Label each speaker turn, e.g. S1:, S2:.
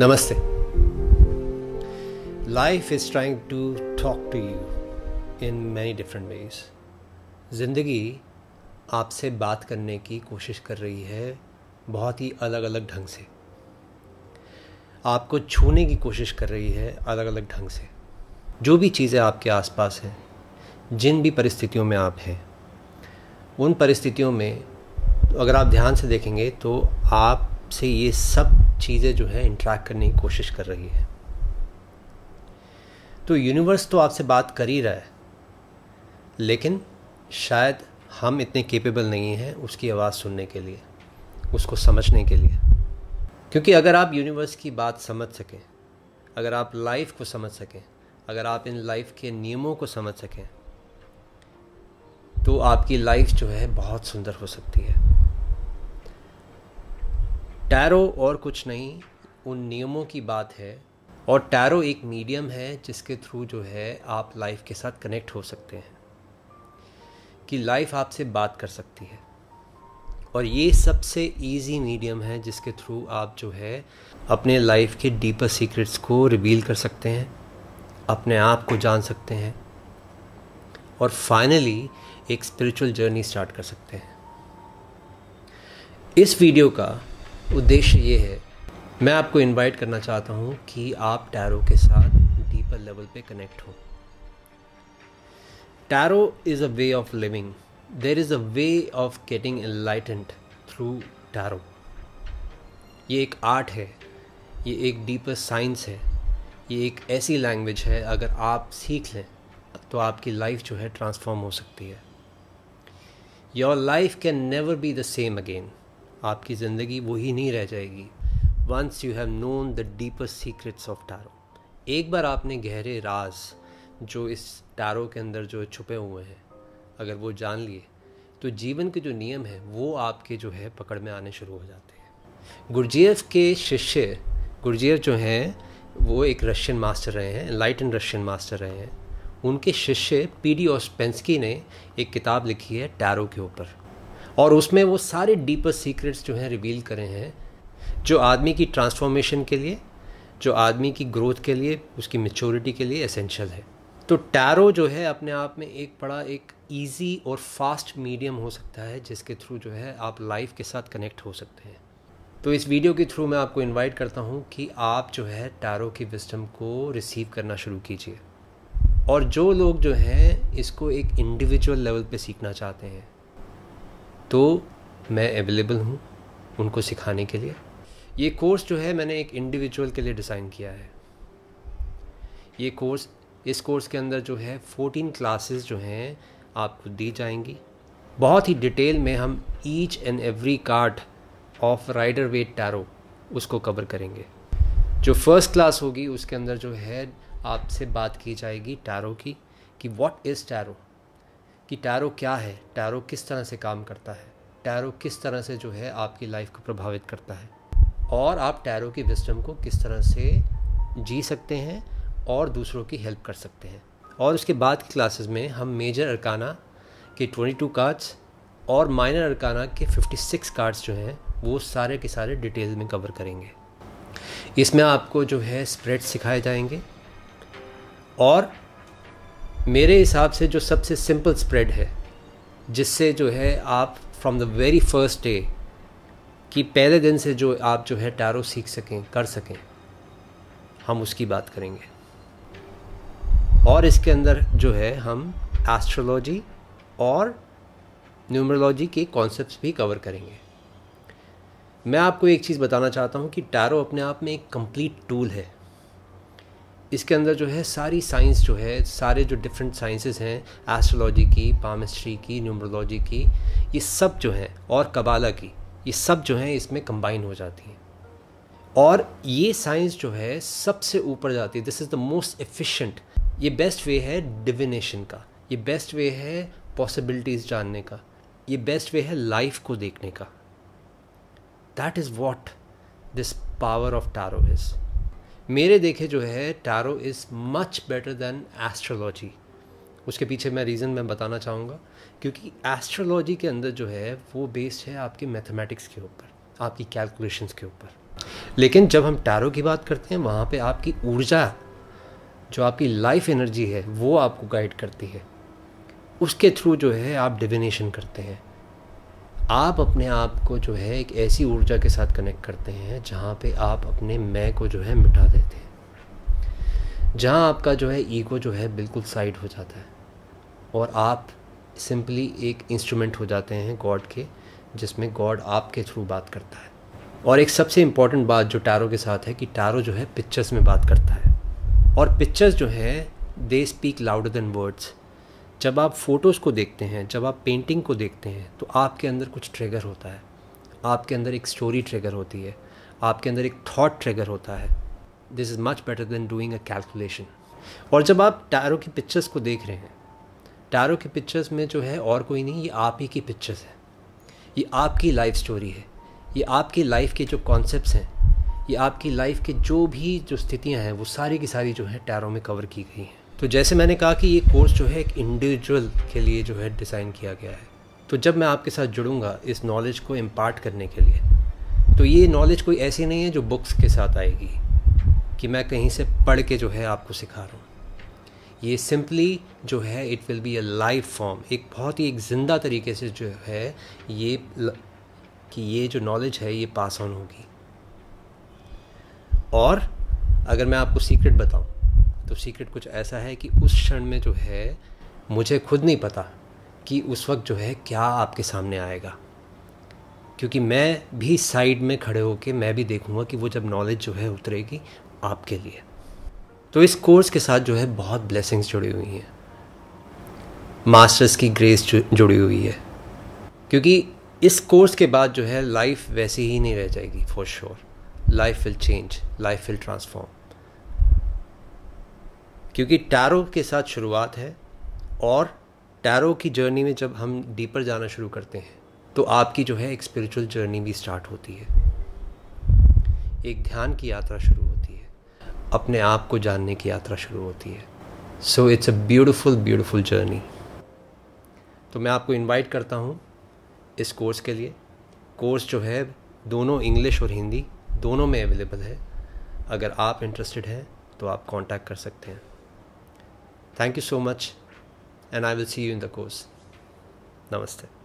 S1: नमस्ते life is trying to talk to you in many different ways ज़िंदगी आपसे बात करने की कोशिश कर रही है बहुत ही अलग अलग ढंग से आपको छूने की कोशिश कर रही है अलग अलग ढंग से जो भी चीज़ें आपके आसपास हैं जिन भी परिस्थितियों में आप हैं उन परिस्थितियों में अगर आप ध्यान से देखेंगे तो आप से ये सब चीज़ें जो है इंट्रैक्ट करने की कोशिश कर रही है तो यूनिवर्स तो आपसे बात कर ही रहा है लेकिन शायद हम इतने केपेबल नहीं हैं उसकी आवाज़ सुनने के लिए उसको समझने के लिए क्योंकि अगर आप यूनिवर्स की बात समझ सकें अगर आप लाइफ को समझ सकें अगर आप इन लाइफ के नियमों को समझ सकें तो आपकी लाइफ जो है बहुत सुंदर हो सकती है टैरो और कुछ नहीं उन नियमों की बात है और टैरो एक मीडियम है जिसके थ्रू जो है आप लाइफ के साथ कनेक्ट हो सकते हैं कि लाइफ आपसे बात कर सकती है और ये सबसे इजी मीडियम है जिसके थ्रू आप जो है अपने लाइफ के डीपर सीक्रेट्स को रिवील कर सकते हैं अपने आप को जान सकते हैं और फाइनली एक स्पिरिचुअल जर्नी स्टार्ट कर सकते हैं इस वीडियो का उद्देश्य ये है मैं आपको इनवाइट करना चाहता हूँ कि आप टैरो के साथ डीपर लेवल पे कनेक्ट हो tarot is a way of living there is a way of getting lightened through tarot ये एक आर्ट है ये एक डीपर साइंस है ये एक ऐसी लैंग्वेज है अगर आप सीख लें तो आपकी लाइफ जो है ट्रांसफॉर्म हो सकती है your life can never be the same again आपकी ज़िंदगी वही नहीं रह जाएगी once you have known the deepest secrets of tarot एक बार आपने गहरे राज जो इस टैरो के अंदर जो छुपे हुए हैं अगर वो जान लिए तो जीवन के जो नियम हैं वो आपके जो है पकड़ में आने शुरू हो जाते हैं गुरजीएफ के शिष्य गुरजीएफ जो हैं वो एक रशियन मास्टर रहे हैं लाइटन रशियन मास्टर रहे हैं उनके शिष्य पी डी ओस्पेंस्की ने एक किताब लिखी है टैरो के ऊपर और उसमें वो सारे डीपर सीक्रेट्स जो हैं रिवील करे हैं जो आदमी की ट्रांसफॉर्मेशन के लिए जो आदमी की ग्रोथ के लिए उसकी मेच्योरिटी के लिए एसेंशियल है तो टैरो जो है अपने आप में एक बड़ा एक ईजी और फास्ट मीडियम हो सकता है जिसके थ्रू जो है आप लाइफ के साथ कनेक्ट हो सकते हैं तो इस वीडियो के थ्रू मैं आपको इनवाइट करता हूँ कि आप जो है टैरो की विस्टम को रिसीव करना शुरू कीजिए और जो लोग जो हैं इसको एक इंडिविजुअल लेवल पे सीखना चाहते हैं तो मैं अवेलेबल हूँ उनको सिखाने के लिए ये कोर्स जो है मैंने एक इंडिविजुअल के लिए डिज़ाइन किया है ये कोर्स इस कोर्स के अंदर जो है 14 क्लासेस जो हैं आपको दी जाएंगी बहुत ही डिटेल में हम each and every card of Rider Waite tarot उसको कवर करेंगे जो फर्स्ट क्लास होगी उसके अंदर जो है आपसे बात की जाएगी टैरो की कि व्हाट इज़ टैरो कि टैरो क्या है टैरो किस तरह से काम करता है टैरो किस तरह से जो है आपकी लाइफ को प्रभावित करता है और आप टैरो की विस्टम को किस तरह से जी सकते हैं और दूसरों की हेल्प कर सकते हैं और उसके बाद की क्लासेस में हम मेजर अरकाना के 22 कार्ड्स और माइनर अरकाना के 56 कार्ड्स जो हैं वो सारे के सारे डिटेल में कवर करेंगे इसमें आपको जो है स्प्रेड सिखाए जाएंगे और मेरे हिसाब से जो सबसे सिंपल स्प्रेड है जिससे जो है आप from the very first day कि पहले दिन से जो आप जो है टैरो सीख सकें कर सकें हम उसकी बात करेंगे और इसके अंदर जो है हम एस्ट्रोलॉजी और न्यूमरोलॉजी के कॉन्सेप्ट्स भी कवर करेंगे मैं आपको एक चीज़ बताना चाहता हूँ कि टैरो अपने आप में एक कंप्लीट टूल है इसके अंदर जो है सारी साइंस जो है सारे जो डिफरेंट साइंसेस हैं एस्ट्रोलॉजी की पामिस्ट्री की न्यूमरोलॉजी की ये सब जो हैं और कबाला की ये सब जो हैं इसमें कंबाइन हो जाती हैं और ये साइंस जो है सबसे ऊपर जाती है this is the most efficient ये बेस्ट वे है डिविनेशन का ये बेस्ट वे है पॉसिबिलिटीज़ जानने का ये बेस्ट वे है लाइफ को देखने का that is what this power of tarot is मेरे देखे जो है tarot is much better than astrology उसके पीछे मैं रीज़न मैं बताना चाहूँगा क्योंकि एस्ट्रोलॉजी के अंदर जो है वो बेस्ड है आपके मैथमेटिक्स के ऊपर आपकी कैलकुलेशंस के ऊपर लेकिन जब हम टैरो की बात करते हैं वहाँ पे आपकी ऊर्जा जो आपकी लाइफ एनर्जी है वो आपको गाइड करती है उसके थ्रू जो है आप डिविनेशन करते हैं आप अपने आप को जो है एक ऐसी ऊर्जा के साथ कनेक्ट करते हैं जहाँ पे आप अपने मैं को जो है मिटा देते हैं जहाँ आपका जो है ईगो जो है बिल्कुल साइड हो जाता है और आप सिंपली एक इंस्ट्रूमेंट हो जाते हैं गॉड के जिसमें गॉड आपके थ्रू बात करता है और एक सबसे इम्पॉर्टेंट बात जो टैरो के साथ है कि टैरो जो है पिक्चर्स में बात करता है और पिक्चर्स जो है they speak louder than words जब आप फ़ोटोज़ को देखते हैं जब आप पेंटिंग को देखते हैं तो आपके अंदर कुछ ट्रिगर होता है आपके अंदर एक स्टोरी ट्रिगर होती है आपके अंदर एक थॉट ट्रिगर होता है this is much better than doing a calculation और जब आप टायरों की पिक्चर्स को देख रहे हैं टायरों की पिक्चर्स में जो है और कोई नहीं ये आप ही की पिक्चर्स है ये आपकी लाइफ स्टोरी है ये आपकी लाइफ के जो कॉन्सेप्ट हैं ये आपकी लाइफ के जो भी जो स्थितियाँ हैं वो सारी की सारी जो है टैरों में कवर की गई हैं तो जैसे मैंने कहा कि ये कोर्स जो है एक इंडिविजुअल के लिए जो है डिज़ाइन किया गया है तो जब मैं आपके साथ जुड़ूंगा इस नॉलेज को इम्पार्ट करने के लिए तो ये नॉलेज कोई ऐसी नहीं है जो बुक्स के साथ आएगी कि मैं कहीं से पढ़ के जो है आपको सिखा रहा हूँ ये सिंपली जो है it will be a live form एक बहुत ही एक ज़िंदा तरीके से जो है ये कि ये जो नॉलेज है ये पास ऑन होगी और अगर मैं आपको सीक्रेट बताऊं तो सीक्रेट कुछ ऐसा है कि उस क्षण में जो है मुझे खुद नहीं पता कि उस वक्त जो है क्या आपके सामने आएगा क्योंकि मैं भी साइड में खड़े होकर मैं भी देखूंगा कि वो जब नॉलेज जो है उतरेगी आपके लिए तो इस कोर्स के साथ जो है बहुत ब्लेसिंग्स जुड़ी हुई हैं मास्टर्स की ग्रेस जुड़ी हुई है क्योंकि इस कोर्स के बाद जो है लाइफ वैसी ही नहीं रह जाएगी for sure life will change life will transform क्योंकि टैरो के साथ शुरुआत है और टैरो की जर्नी में जब हम डीपर जाना शुरू करते हैं तो आपकी जो है एक स्पिरिचुअल जर्नी भी स्टार्ट होती है एक ध्यान की यात्रा शुरू होती है अपने आप को जानने की यात्रा शुरू होती है so it's a beautiful beautiful journey तो मैं आपको इनवाइट करता हूँ इस कोर्स के लिए कोर्स जो है दोनों इंग्लिश और हिंदी दोनों में अवेलेबल है अगर आप इंटरेस्टेड हैं तो आप कांटेक्ट कर सकते हैं Thank you so much, and I will see you in the course. Namaste.